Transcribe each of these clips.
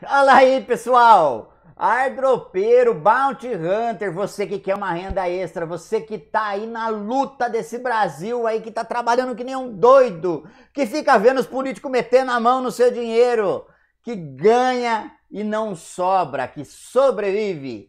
Fala aí, pessoal! Ardropeiro, Bounty Hunter, você que quer uma renda extra, você que tá aí na luta desse Brasil aí, que tá trabalhando que nem um doido, que fica vendo os políticos metendo a mão no seu dinheiro, que ganha e não sobra, que sobrevive.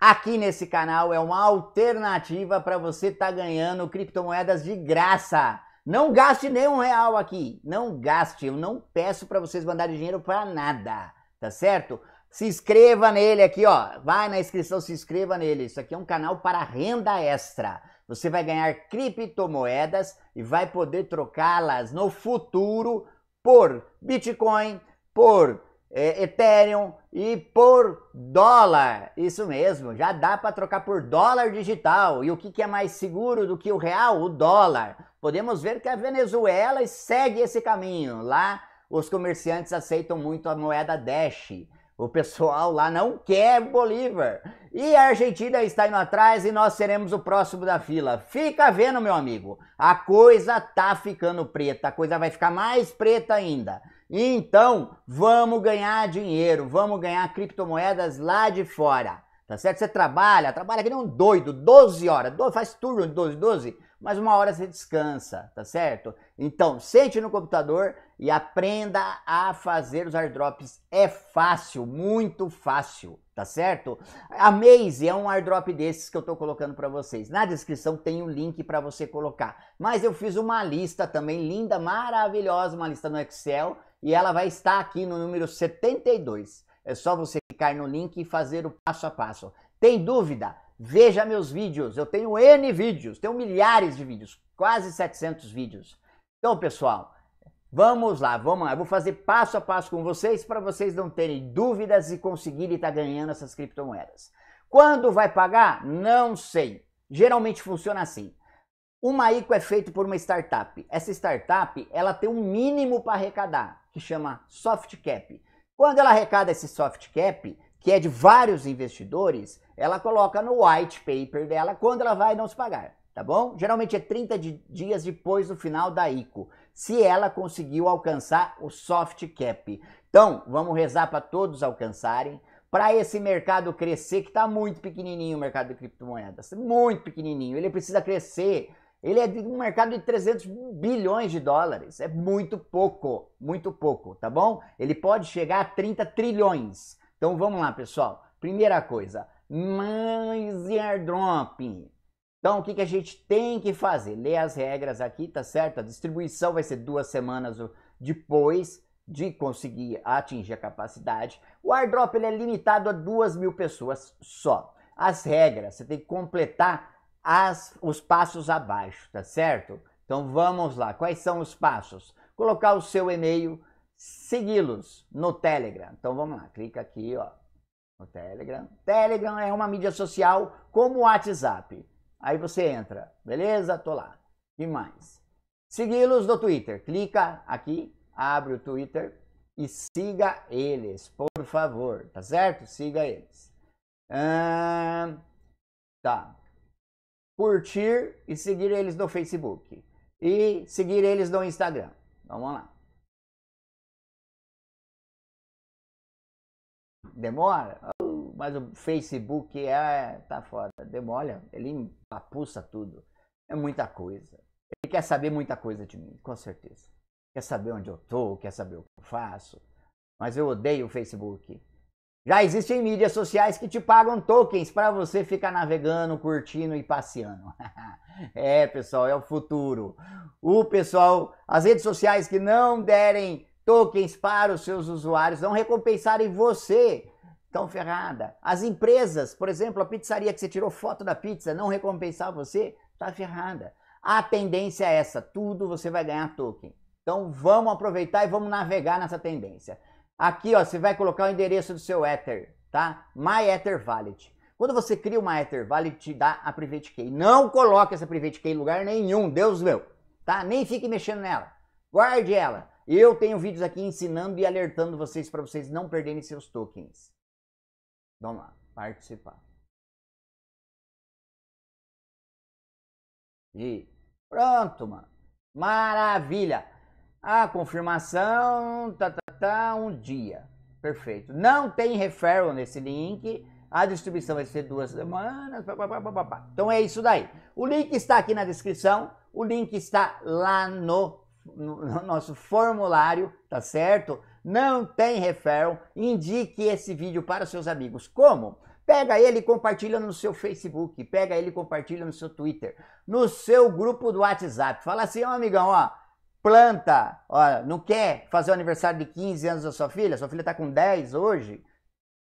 Aqui nesse canal é uma alternativa para você estar tá ganhando criptomoedas de graça. Não gaste nenhum real aqui. Não gaste. Eu não peço para vocês mandarem dinheiro para nada tá certo? Se inscreva nele aqui, ó. Vai na inscrição, se inscreva nele. Isso aqui é um canal para renda extra. Você vai ganhar criptomoedas e vai poder trocá-las no futuro por Bitcoin, por é, Ethereum e por dólar. Isso mesmo, já dá para trocar por dólar digital. E o que, que é mais seguro do que o real? O dólar. Podemos ver que a Venezuela segue esse caminho. Lá os comerciantes aceitam muito a moeda Dash. O pessoal lá não quer Bolívar. E a Argentina está indo atrás e nós seremos o próximo da fila. Fica vendo, meu amigo. A coisa tá ficando preta, a coisa vai ficar mais preta ainda. Então, vamos ganhar dinheiro, vamos ganhar criptomoedas lá de fora. Tá certo? Você trabalha, trabalha que nem um doido, 12 horas, faz turno de 12, 12, mas uma hora você descansa, tá certo? Então, sente no computador e aprenda a fazer os airdrops. É fácil, muito fácil, tá certo? A Maze é um airdrop desses que eu tô colocando para vocês. Na descrição tem um link para você colocar. Mas eu fiz uma lista também linda, maravilhosa, uma lista no Excel, e ela vai estar aqui no número 72. É só você clicar no link e fazer o passo a passo. Tem dúvida? Veja meus vídeos, eu tenho N vídeos, tenho milhares de vídeos, quase 700 vídeos. Então, pessoal, vamos lá, vamos lá. Eu vou fazer passo a passo com vocês para vocês não terem dúvidas e conseguirem estar tá ganhando essas criptomoedas. Quando vai pagar? Não sei. Geralmente funciona assim. Uma ICO é feito por uma startup. Essa startup, ela tem um mínimo para arrecadar, que chama soft cap. Quando ela arrecada esse soft cap, que é de vários investidores, ela coloca no white paper dela quando ela vai não se pagar, tá bom? Geralmente é 30 de dias depois do final da ICO, se ela conseguiu alcançar o soft cap. Então, vamos rezar para todos alcançarem, para esse mercado crescer, que está muito pequenininho o mercado de criptomoedas, muito pequenininho. Ele precisa crescer ele é de um mercado de 300 bilhões de dólares. É muito pouco, muito pouco, tá bom? Ele pode chegar a 30 trilhões. Então vamos lá, pessoal. Primeira coisa, mais airdrop. Então o que, que a gente tem que fazer? Ler as regras aqui, tá certo? A distribuição vai ser duas semanas depois de conseguir atingir a capacidade. O airdrop ele é limitado a duas mil pessoas só. As regras, você tem que completar as, os passos abaixo, tá certo? Então vamos lá, quais são os passos? Colocar o seu e-mail, segui-los no Telegram. Então vamos lá, clica aqui, ó, no Telegram. Telegram é uma mídia social como o WhatsApp. Aí você entra, beleza? Tô lá. E mais? Segui-los no Twitter. Clica aqui, abre o Twitter e siga eles, por favor, tá certo? Siga eles. tá curtir e seguir eles no Facebook e seguir eles no Instagram. Vamos lá. Demora? Uh, mas o Facebook é, tá foda. Demora, ele empapuça tudo. É muita coisa. Ele quer saber muita coisa de mim, com certeza. Quer saber onde eu tô, quer saber o que eu faço. Mas eu odeio o Facebook. Já existem mídias sociais que te pagam tokens para você ficar navegando, curtindo e passeando. é, pessoal, é o futuro. O pessoal, as redes sociais que não derem tokens para os seus usuários, não recompensarem você, estão ferrada. As empresas, por exemplo, a pizzaria que você tirou foto da pizza, não recompensar você, está ferrada. A tendência é essa, tudo você vai ganhar token. Então vamos aproveitar e vamos navegar nessa tendência. Aqui, ó, você vai colocar o endereço do seu Ether, tá? My Ether Valid. Quando você cria uma Ether Valid, te dá a Private Key. Não coloque essa Private Key em lugar nenhum, Deus meu, tá? Nem fique mexendo nela. Guarde ela. Eu tenho vídeos aqui ensinando e alertando vocês para vocês não perderem seus tokens. Vamos lá, participar. E pronto, mano. Maravilha. A confirmação, tá, tá. Tá um dia. Perfeito. Não tem referral nesse link. A distribuição vai ser duas semanas. Pá, pá, pá, então é isso daí. O link está aqui na descrição. O link está lá no, no nosso formulário, tá certo? Não tem referral. Indique esse vídeo para seus amigos. Como? Pega ele e compartilha no seu Facebook, pega ele e compartilha no seu Twitter, no seu grupo do WhatsApp. Fala assim, ó, amigão, ó, planta, olha, não quer fazer o aniversário de 15 anos da sua filha, sua filha está com 10 hoje,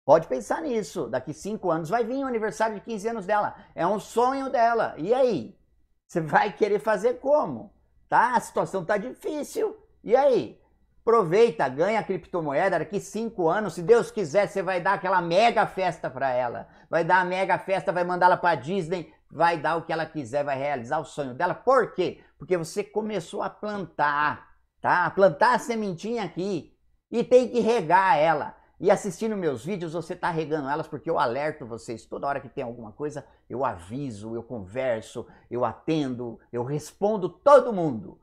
pode pensar nisso. Daqui 5 anos vai vir o aniversário de 15 anos dela. É um sonho dela. E aí? Você vai querer fazer como? Tá? A situação tá difícil. E aí? Aproveita, ganha a criptomoeda daqui cinco anos. Se Deus quiser, você vai dar aquela mega festa para ela. Vai dar a mega festa, vai mandá-la para Disney, vai dar o que ela quiser, vai realizar o sonho dela. Por quê? Porque você começou a plantar, tá? A plantar a sementinha aqui e tem que regar ela. E assistindo meus vídeos, você está regando elas porque eu alerto vocês. Toda hora que tem alguma coisa, eu aviso, eu converso, eu atendo, eu respondo todo mundo.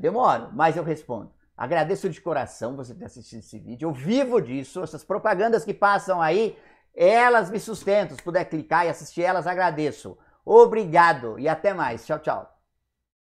Demoro, mas eu respondo. Agradeço de coração você ter assistido esse vídeo. Eu vivo disso. Essas propagandas que passam aí, elas me sustentam. Se puder clicar e assistir elas, agradeço. Obrigado e até mais. Tchau, tchau.